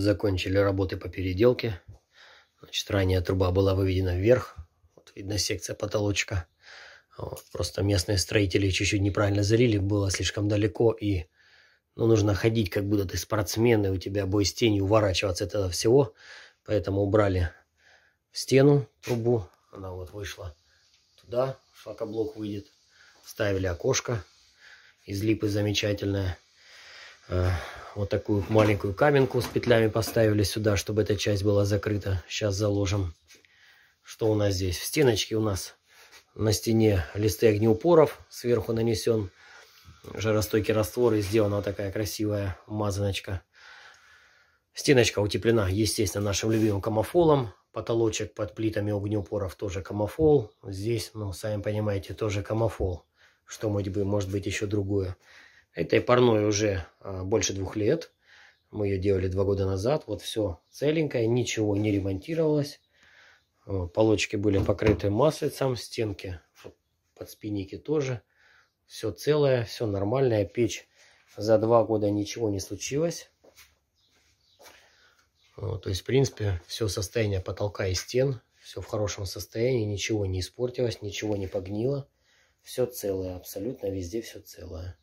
закончили работы по переделке. Значит, ранее труба была выведена вверх. Вот видно секция потолочка. Вот, просто местные строители чуть-чуть неправильно залили, было слишком далеко и ну, нужно ходить, как будто ты спортсмен, и у тебя бой с тенью, уворачиваться от этого всего. Поэтому убрали в стену трубу, она вот вышла туда, шлакоблок выйдет. ставили окошко из липы замечательное вот такую маленькую каменку с петлями поставили сюда, чтобы эта часть была закрыта. Сейчас заложим. Что у нас здесь? В стеночке у нас на стене листы огнеупоров. Сверху нанесен жаростойкий раствор и сделана такая красивая мазаночка. Стеночка утеплена, естественно, нашим любимым камофолом. Потолочек под плитами огнеупоров тоже камофол. Здесь, ну, сами понимаете, тоже камофол. Что может быть, может быть еще другое. Этой парной уже а, больше двух лет. Мы ее делали два года назад. Вот все целенькое, ничего не ремонтировалось. Полочки были покрыты маслицем, стенки подспинники тоже. Все целое, все нормальное. Печь за два года ничего не случилось. То есть, в принципе, все состояние потолка и стен, все в хорошем состоянии, ничего не испортилось, ничего не погнило. Все целое, абсолютно везде все целое.